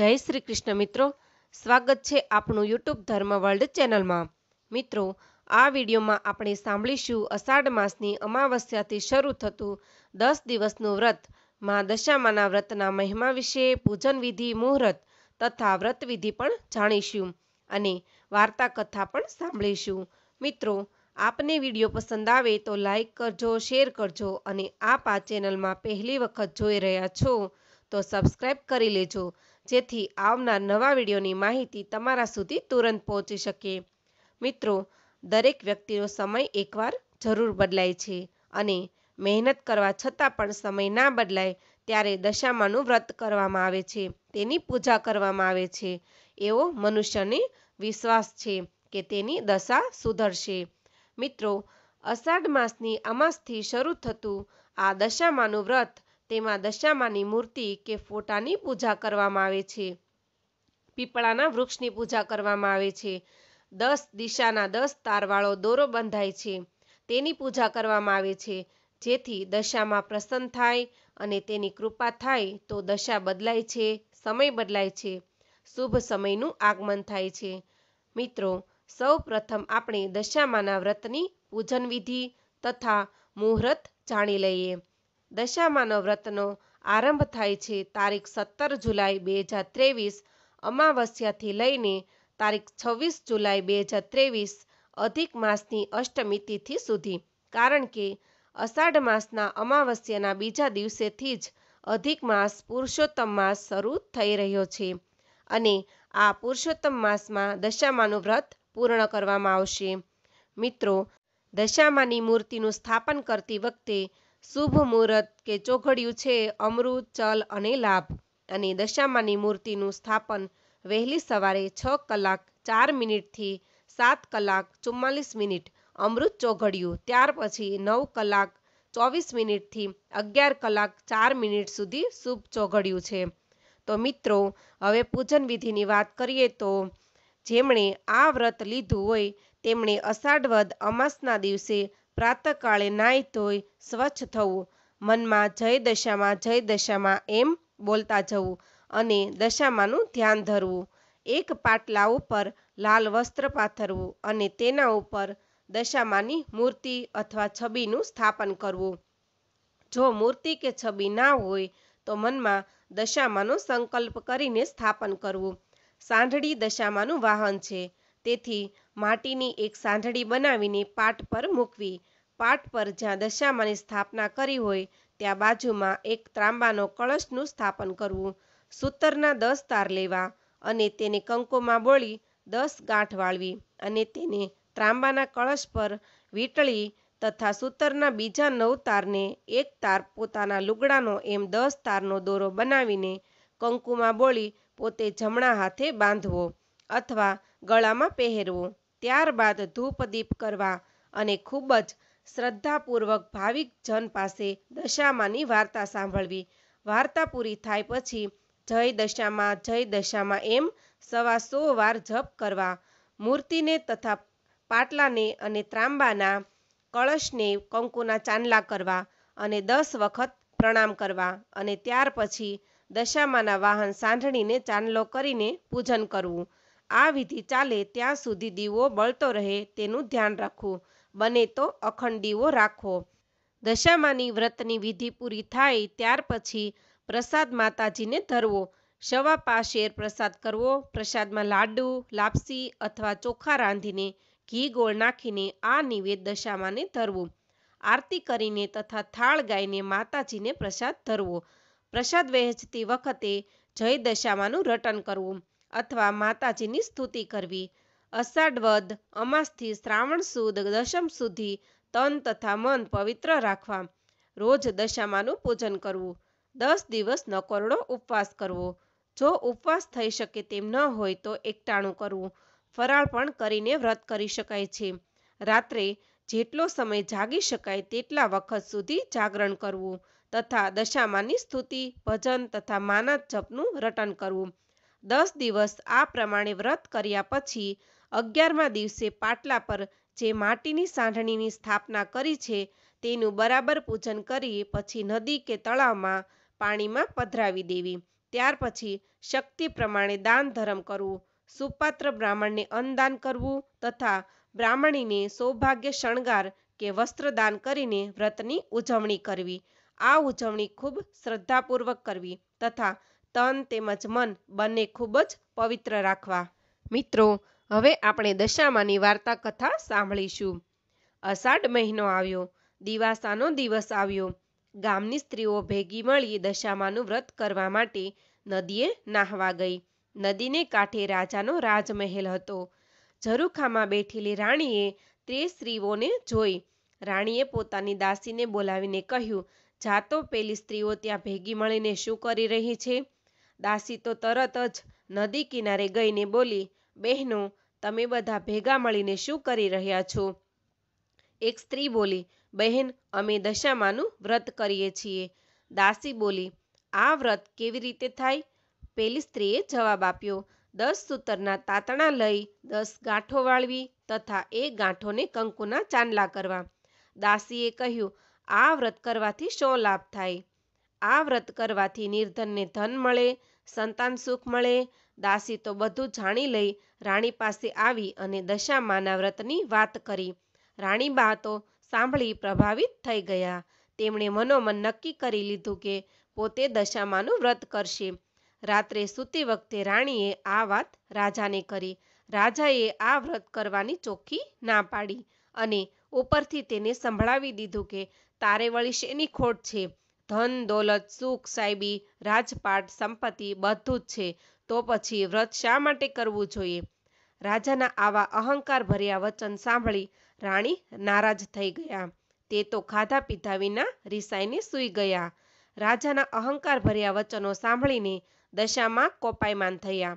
જય શ્રી કૃષ્ણ મિત્રો સ્વાગત છે આપણું યુટ્યુબ ધર્મ વર્લ્ડ ચેનલમાં મિત્રો આ વિડીયોમાં આપણે સાંભળીશું અષાઢ માસની અમાવસ્યાથી શરૂ થતું દસ દિવસનું વ્રત મા દશામાના વ્રતના મહિમા વિશે પૂજન વિધિ મુહૂર્ત તથા વ્રત વિધિ પણ જાણીશું અને વાર્તા કથા પણ સાંભળીશું મિત્રો આપને વિડીયો પસંદ આવે તો લાઇક કરજો શેર કરજો અને આપ આ ચેનલમાં પહેલી વખત જોઈ રહ્યા છો તો સબસ્ક્રાઈબ કરી લેજો જેથી આવનાર નવા વિડીયોની માહિતી તમારા સુધી તુરંત પહોંચી શકે મિત્રો દરેક વ્યક્તિનો સમય એકવાર જરૂર બદલાય છે અને મહેનત કરવા છતાં પણ સમય ના બદલાય ત્યારે દશામાનું વ્રત કરવામાં આવે છે તેની પૂજા કરવામાં આવે છે એવો મનુષ્યને વિશ્વાસ છે કે તેની દશા સુધરશે મિત્રો અષાઢ માસની અમાસથી શરૂ થતું આ દશામાનું વ્રત તેમાં દશામાની મૂર્તિ કે ફોટાની પૂજા કરવામાં આવે છે પીપળાના વૃક્ષની પૂજા કરવામાં આવે છે દસ દિશાના દસ તારવાળો દોરો બંધાય છે તેની પૂજા કરવામાં આવે છે જેથી દશામાં પ્રસન્ન થાય અને તેની કૃપા થાય તો દશા બદલાય છે સમય બદલાય છે શુભ સમયનું આગમન થાય છે મિત્રો સૌ પ્રથમ આપણે દશામાના વ્રતની પૂજન વિધિ તથા મુહૂર્ત જાણી લઈએ દશામાનો વ્રતનો આરંભ થાય છે તારીખ સત્તર જુલાઈ બે હજાર ત્રેવીસ અમાવસ્યાથી લઈને તારીખ છવ્વીસ જુલાઈ બે હજાર ત્રેવીસ અધિક માસની અષ્ટમી તિથિ સુધી કારણ કે અષાઢ માસના અમાવસ્યાના બીજા દિવસેથી જ અધિક માસ પુરુષોત્તમ માસ શરૂ થઈ રહ્યો છે અને આ પુરુષોત્તમ માસમાં દશામાનું વ્રત પૂર્ણ કરવામાં આવશે મિત્રો દશામાની મૂર્તિનું સ્થાપન કરતી વખતે શુભ મુહૂર્ત કે ચોઘડિયું છે અમૃત ચલ અને લાભ અને દશામાની મૂર્તિનું સ્થાપન વહેલી સવારે છ કલાક ચાર મિનિટથી સાત કલાક ચુમ્માલીસ મિનિટ અમૃત ચોઘડિયું ત્યાર પછી નવ કલાક ચોવીસ મિનિટથી અગિયાર કલાક ચાર મિનિટ સુધી શુભ ચોઘડિયું છે તો મિત્રો હવે પૂજન વિધિની વાત કરીએ તો જેમણે આ વ્રત લીધું હોય તેમણે અષાઢ અષાઢવદ અમાસના દિવસે પ્રાતકાળે નાહી ધોઈ સ્વચ્છ થવું મનમાં જય દશામાં જય દશામાં એમ બોલતા જવું અને દશામાનું ધ્યાન ધરવું એક પાટલા ઉપર લાલ વસ્ત્ર પાથરવું અને તેના ઉપર દશામાની મૂર્તિ અથવા છબીનું સ્થાપન કરવું જો મૂર્તિ કે છબી ના હોય તો મનમાં દશામાનો સંકલ્પ કરીને સ્થાપન કરવું સાંઢળી દશામાનું વાહન છે તેથી માટીની એક સાંઢળી બનાવીને પાટ પર મૂકવી પાટ પર જ્યાં દશામાની સ્થાપના કરી હોય ત્યાં બાજુમાં એક ત્રાંબાનો કળશનું સ્થાપન કરવું સૂતરના દસ તાર લેવા અને તેને કંકોમાં બોળી દસ ગાંઠ વાળવી અને તેને ત્રાંબાના કળશ પર વીંટળી તથા સૂતરના બીજા નવ તારને એક તાર પોતાના લુગડાનો એમ દસ તારનો દોરો બનાવીને કંકુમાં બોળી પોતે જમણા હાથે બાંધવો અથવા ગળામાં પહેરવો ત્યારબાદ ધૂપ દીપ કરવા અને ખૂબ જ શ્રદ્ધાપૂર્વક ભાવિક જન પાસે દશામાની વાર્તા સાંભળવી વાર્તા પૂરી થાય પછી જય દશામાં જય દશામાં એમ સવા સો વાર જપ કરવા મૂર્તિને તથા પાટલાને અને ત્રાંબાના કળશને કંકુના ચાંદલા કરવા અને દસ વખત પ્રણામ કરવા અને ત્યાર પછી દશામાના વાહન સાંઢણીને ચાંદલો કરીને પૂજન કરવું આ વિધિ ચાલે ત્યાં સુધી દીવો બળતો રહે તેનું ધ્યાન રાખવું બને તો અખંડ દીવો રાખવો દશામાની વ્રતની વિધિ પૂરી થાય ત્યાર પછી પ્રસાદ માતાજીને ધરવો સવા પાશેર પ્રસાદ કરવો પ્રસાદમાં લાડુ લાપસી અથવા ચોખા રાંધીને ઘી ગોળ નાખીને આ નિવેદ દશામાને ધરવું આરતી કરીને તથા થાળ ગાઈને માતાજીને પ્રસાદ ધરવો પ્રસાદ વહેંચતી વખતે જય દશામાનું રટન કરવું અથવા માતાજીની સ્તુતિ કરવી અષાઢ વદ અમાસથી શ્રાવણ સુદ દશમ સુધી તન તથા મન પવિત્ર રાખવા રોજ દશામાનું પૂજન કરવું દસ દિવસ નકોરડો ઉપવાસ કરવો જો ઉપવાસ થઈ શકે તેમ ન હોય તો એકટાણું કરવું ફરાળ પણ કરીને વ્રત કરી શકાય છે રાત્રે જેટલો સમય જાગી શકાય તેટલા વખત સુધી જાગરણ કરવું તથા દશામાની સ્તુતિ ભજન તથા માનદ જપનું રટન કરવું દસ દિવસ આ પ્રમાણે વ્રત કર્યા પછી અગિયારમા દિવસે પાટલા પર જે માટીની સાંઢણીની સ્થાપના કરી છે તેનું બરાબર પૂજન કરી પછી નદી કે તળાવમાં પાણીમાં પધરાવી દેવી ત્યાર પછી શક્તિ પ્રમાણે દાન ધર્મ કરવું સુપાત્ર બ્રાહ્મણને અન્નદાન કરવું તથા બ્રાહ્મણીને સૌભાગ્ય શણગાર કે વસ્ત્રદાન કરીને વ્રતની ઉજવણી કરવી આ ઉજવણી ખૂબ શ્રદ્ધાપૂર્વક કરવી તથા તન તેમજ મન બંને ખૂબ જ પવિત્ર રાખવા મિત્રો હવે આપણે દશામાની વાર્તા કથા સાંભળીશું અષાઢ મહિનો આવ્યો દિવાસાનો દિવસ આવ્યો ગામની સ્ત્રીઓ ભેગી મળી દશામાનું વ્રત કરવા માટે નદીએ નાહવા ગઈ નદીને કાંઠે રાજાનો રાજમહેલ હતો ઝરૂખામાં બેઠેલી રાણીએ તે સ્ત્રીઓને જોઈ રાણીએ પોતાની દાસીને બોલાવીને કહ્યું જાતો પેલી સ્ત્રીઓ ત્યાં ભેગી મળીને શું કરી રહી છે દાસી તો તરત જ નદી કિનારે ગઈને બોલી બહેનો તમે બધા ભેગા મળીને શું કરી રહ્યા છો એક સ્ત્રી બોલી બહેન અમે દશામાનું વ્રત કરીએ છીએ દાસી બોલી આ વ્રત કેવી રીતે થાય પેલી સ્ત્રીએ જવાબ આપ્યો દસ સૂતરના તાતણા લઈ દસ ગાંઠો વાળવી તથા એ ગાંઠોને કંકુના ચાંદલા કરવા દાસીએ કહ્યું આ વ્રત કરવાથી શો લાભ થાય આ વ્રત કરવાથી નિર્ધનને ધન મળે સંતાન સુખ મળે દાસી તો બધું જાણી લઈ રાણી પાસે આવી અને દશામાના વ્રતની વાત કરી રાણી રાણીબા તો સાંભળી પ્રભાવિત થઈ ગયા તેમણે મનોમન નક્કી કરી લીધું કે પોતે દશામાનું વ્રત કરશે રાત્રે સૂતી વખતે રાણીએ આ વાત રાજાને કરી રાજાએ આ વ્રત કરવાની ચોખ્ખી ના પાડી અને ઉપરથી તેને સંભળાવી દીધું કે તારે વળી શેની ખોટ છે ધન દોલત સુખ સાહેબી રાજપાટ સંપત્તિ બધું જ છે તો પછી વ્રત શા માટે કરવું જોઈએ રાજાના આવા અહંકાર ભર્યા વચન સાંભળી રાણી નારાજ થઈ ગયા તે તો ખાધા પીધા વિના રિસાઈને સૂઈ ગયા રાજાના અહંકાર ભર્યા વચનો સાંભળીને દશામાં કોપાયમાન થયા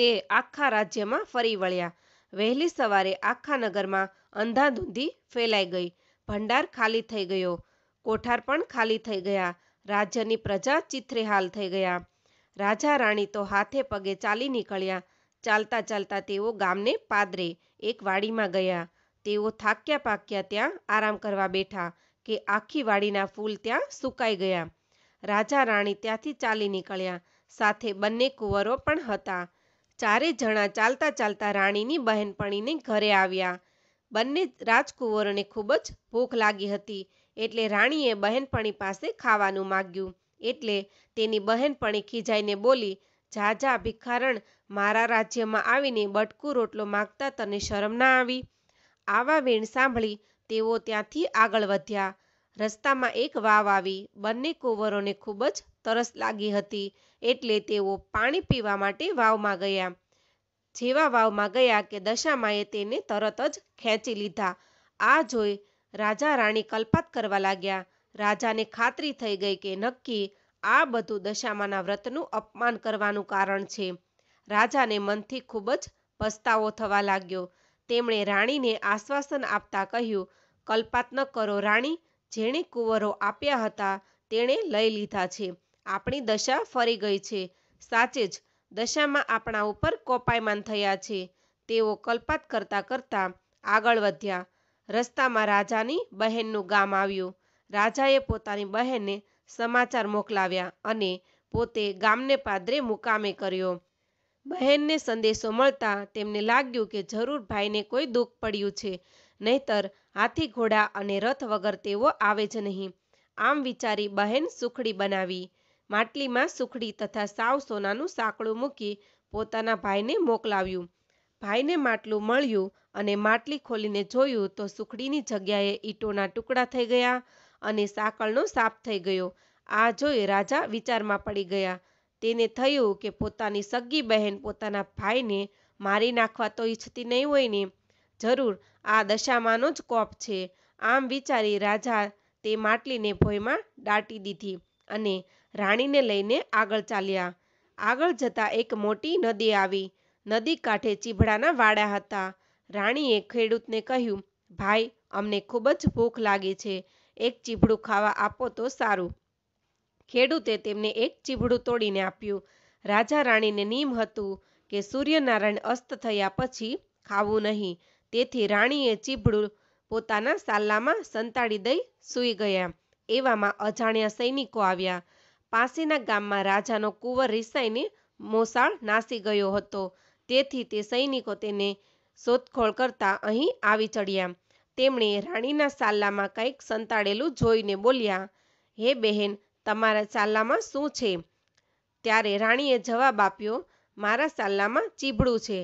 તે આખા રાજ્યમાં ફરી વળ્યા વહેલી સવારે આખા નગરમાં અંધાધૂંધી ફેલાઈ ગઈ ભંડાર ખાલી થઈ ગયો કોઠાર પણ ખાલી થઈ ગયા રાજ્યની પ્રજા ચિત્રેહાલ થઈ ગયા રાજા રાણી તો હાથે પગે ચાલી નીકળ્યા ચાલતા ચાલતા તેઓ ગામને પાદરે એક વાડીમાં ગયા તેઓ થાક્યા પાક્યા ત્યાં આરામ કરવા બેઠા કે આખી વાડીના ફૂલ ત્યાં સુકાઈ ગયા રાજા રાણી ત્યાંથી ચાલી નીકળ્યા સાથે બંને કુંવરો પણ હતા ચારે જણા ચાલતા ચાલતા રાણીની બહેનપણીને ઘરે આવ્યા બંને રાજકુંવરોને ખૂબ જ ભૂખ લાગી હતી એટલે રાણીએ બહેનપણી પાસે ખાવાનું માગ્યું એટલે તેની બહેનપણી ખીજાઈને બોલી જા જા ભિખારણ મારા રાજ્યમાં આવીને બટકું રોટલો માગતા તને શરમ ના આવી આવા વીણ સાંભળી તેઓ ત્યાંથી આગળ વધ્યા રસ્તામાં એક વાવ આવી બંને કુંવરોને ખૂબ જ તરસ લાગી હતી એટલે તેઓ પાણી પીવા માટે વાવમાં ગયા જેવા વાવમાં ગયા કે દશામાએ તેને તરત જ ખેંચી લીધા આ જોઈ રાજા રાણી કલ્પાત કરવા લાગ્યા રાજાને ખાતરી થઈ ગઈ કે નક્કી આ બધું દશામાના વ્રતનું અપમાન કરવાનું કારણ છે રાજાને મનથી ખૂબ જ પસ્તાવો થવા લાગ્યો તેમણે રાણીને આશ્વાસન આપતા કહ્યું કલ્પાત ન કરો રાણી જેણે કુંવરો આપ્યા હતા તેણે લઈ લીધા છે આપણી દશા ફરી ગઈ છે સાચે જ દશામાં આપણા ઉપર કોપાયમાન થયા છે તેઓ કલ્પાત કરતા કરતા આગળ વધ્યા રસ્તામાં રાજાની બહેનનું ગામ આવ્યું રાજાએ પોતાની બહેનને સમાચાર મોકલાવ્યા અને પોતે ગામને પાદરે મુકામે કર્યો બહેનને સંદેશો મળતા તેમને લાગ્યું કે જરૂર ભાઈને કોઈ દુઃખ પડ્યું છે નહીતર હાથી ઘોડા અને રથ વગર તેઓ આવે જ નહીં આમ વિચારી બહેન સુખડી બનાવી માટલીમાં સુખડી તથા સાવ સોનાનું સાંકળું મૂકી પોતાના ભાઈને મોકલાવ્યું ભાઈને માટલું મળ્યું અને માટલી ખોલીને જોયું તો સુખડીની જગ્યાએ ઈંટોના ટુકડા થઈ ગયા અને સાકળનો સાપ થઈ ગયો આ જોઈ રાજા વિચારમાં પડી ગયા તેને થયું કે પોતાની સગી બહેન પોતાના ભાઈને મારી નાખવા તો ઈચ્છતી નહીં હોય ને જરૂર આ દશામાંનો જ કોપ છે આમ વિચારી રાજા તે માટલીને ભોયમાં દાટી દીધી અને રાણીને લઈને આગળ ચાલ્યા આગળ જતા એક મોટી નદી આવી નદી કાંઠે ચીભડાના વાડા હતા રાણીએ ખેડૂતને કહ્યું ભાઈ અમને ખૂબ જ ભૂખ લાગી છે એક ચીભડું ખાવા આપો તો સારું ખેડૂતે તેમને એક ચીભડું તોડીને આપ્યું રાજા રાણીને નિયમ હતું કે સૂર્યનારાયણ અસ્ત થયા પછી ખાવું નહીં તેથી રાણીએ ચીભડું પોતાના સાલ્લામાં સંતાડી દઈ સૂઈ ગયા એવામાં અજાણ્યા સૈનિકો આવ્યા પાસેના ગામમાં રાજાનો કુંવર રિસાઈને મોસાળ નાસી ગયો હતો તેથી તે સૈનિકો તેને શોધખોળ કરતા અહીં આવી ચડ્યા તેમણે રાણીના સાલ્લામાં કંઈક સંતાડેલું જોઈને બોલ્યા હે બહેન તમારા સાલ્લામાં શું છે ત્યારે રાણીએ જવાબ આપ્યો મારા સાલ્લામાં ચીબડું છે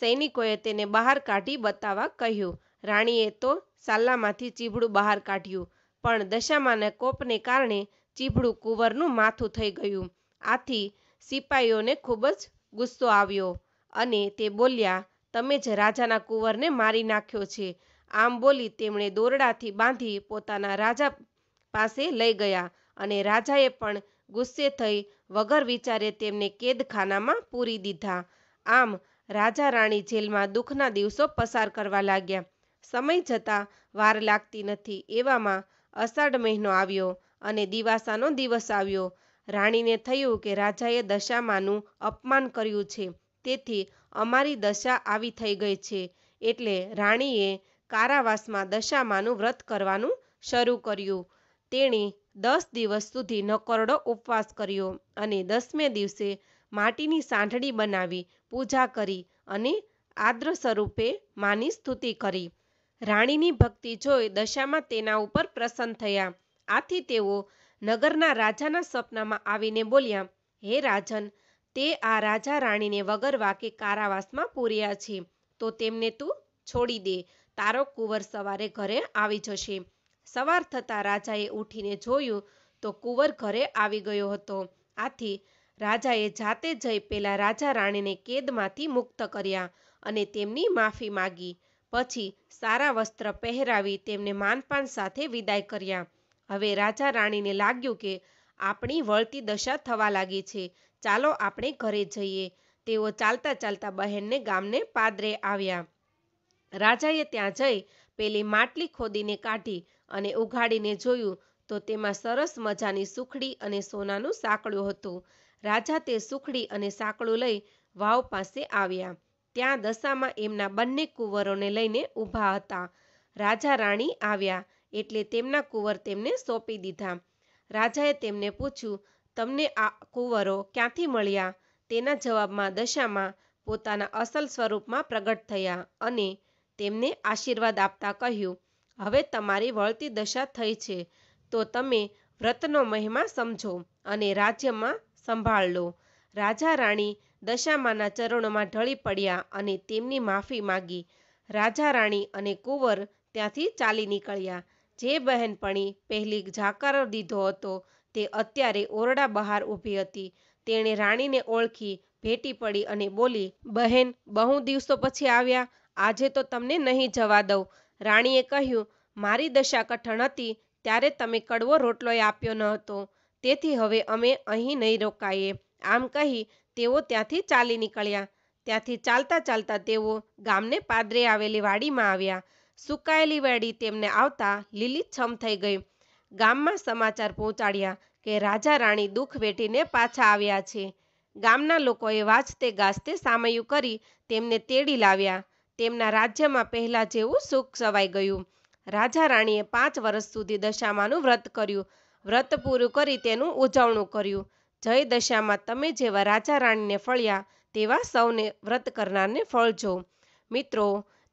સૈનિકોએ તેને બહાર કાઢી બતાવવા કહ્યું રાણીએ તો સાલ્લામાંથી ચીબડું બહાર કાઢ્યું પણ દશામાના કોપને કારણે ચીબડું કુંવરનું માથું થઈ ગયું આથી સિપાઈઓને ખૂબ જ ગુસ્સો આવ્યો અને તે બોલ્યા તમે જ રાજાના કુંવરને મારી નાખ્યો છે આમ બોલી તેમણે દોરડાથી બાંધી પોતાના રાજા પાસે લઈ ગયા અને રાજાએ પણ ગુસ્સે થઈ વગર વિચારે તેમને કેદખાનામાં પૂરી દીધા આમ રાજા રાણી જેલમાં દુઃખના દિવસો પસાર કરવા લાગ્યા સમય જતાં વાર લાગતી નથી એવામાં અષાઢ મહિનો આવ્યો અને દિવાસાનો દિવસ આવ્યો રાણીને થયું કે રાજાએ દશામાનું અપમાન કર્યું છે તેથી અમારી દશા આવી થઈ ગઈ છે એટલે રાણીએ કારાવાસમાં દશામાનું વ્રત કરવાનું શરૂ કર્યું તેણે દસ દિવસ સુધી નકોરડો ઉપવાસ કર્યો અને દસમે દિવસે માટીની સાંઠળી બનાવી પૂજા કરી અને આદ્ર સ્વરૂપે માની સ્તુતિ કરી રાણીની ભક્તિ જોઈ દશામાં તેના ઉપર પ્રસન્ન થયા આથી તેઓ નગરના રાજાના સપનામાં આવીને બોલ્યા હે રાજન તે આ રાજા રાણીને વગર વાકે કારાવાસમાં પૂર્યા છે તો તેમને તું છોડી દે તારો કુંવર સવારે ઘરે આવી જશે સવાર થતાં રાજાએ ઊઠીને જોયું તો કુંવર ઘરે આવી ગયો હતો આથી રાજાએ જાતે જઈ પેલા રાજા રાણીને કેદમાંથી મુક્ત કર્યા અને તેમની માફી માગી પછી સારા વસ્ત્ર પહેરાવી તેમને માનપાન સાથે વિદાય કર્યા હવે રાજા રાણીને લાગ્યું કે આપણી વળતી દશા થવા લાગી છે ચાલો આપણે ઘરે જઈએ તેઓ ચાલતા ચાલતા બહેનને ગામને પાદરે આવ્યા રાજાએ ત્યાં જઈ પેલી માટલી ખોદીને કાઢી અને ઉઘાડીને જોયું તો તેમાં સરસ મજાની સુખડી અને સોનાનું સાંકળું હતું રાજા તે સુખડી અને સાંકળું લઈ વાવ પાસે આવ્યા ત્યાં દશામાં એમના બંને કુંવરોને લઈને ઊભા હતા રાજા રાણી આવ્યા એટલે તેમના કુંવર તેમને સોંપી દીધા રાજાએ તેમને પૂછ્યું તમને આ કુંવરો ક્યાંથી મળ્યા તેના જવાબમાં દશામાં પોતાના અસલ સ્વરૂપમાં પ્રગટ થયા અને તેમને આશીર્વાદ આપતા કહ્યું હવે તમારી વળતી દશા થઈ છે તો તમે વ્રતનો મહિમા સમજો અને રાજ્યમાં સંભાળ લો રાજા રાણી દશામાના ચરણોમાં ઢળી પડ્યા અને તેમની માફી માગી રાજા રાણી અને કુંવર ત્યાંથી ચાલી નીકળ્યા જે બહેનપણી પહેલી જાકારો દીધો હતો તે અત્યારે ઓરડા બહાર ઊભી હતી તેણે રાણીને ઓળખી ભેટી પડી અને બોલી બહેન બહુ દિવસો પછી આવ્યા આજે તો તમને નહીં જવા દઉં રાણીએ કહ્યું મારી દશા કઠણ હતી ત્યારે તમે કડવો રોટલોય આપ્યો ન હતો તેથી હવે અમે અહીં નહીં રોકાઈએ આમ કહી તેઓ ત્યાંથી ચાલી નીકળ્યા ત્યાંથી ચાલતા ચાલતા તેઓ ગામને પાદરે આવેલી વાડીમાં આવ્યા સુકાયેલી વાડી તેમને આવતા લીલીછમ થઈ ગઈ ગામમાં સમાચાર પહોંચાડ્યા કે રાજા રાણી દુઃખ વેઠીને પાછા આવ્યા છે ગામના લોકોએ વાજતે ગાજતે સામયુ કરી તેમને તેડી લાવ્યા તેમના રાજ્યમાં પહેલાં જેવું સુખ સવાઈ ગયું રાજા રાણીએ પાંચ વર્ષ સુધી દશામાનું વ્રત કર્યું વ્રત પૂરું કરી તેનું ઉજવણું કર્યું જય દશામાં તમે જેવા રાજા રાણીને ફળ્યા તેવા સૌને વ્રત કરનારને ફળજો મિત્રો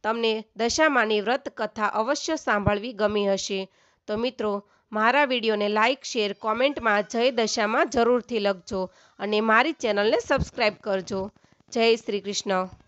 તમને દશામાની વ્રત કથા અવશ્ય સાંભળવી ગમી હશે તો મિત્રો મારા વિડીયોને લાઇક શેર કોમેન્ટમાં જય દશામાં જરૂરથી લખજો અને મારી ચેનલને સબસ્ક્રાઈબ કરજો જય શ્રી કૃષ્ણ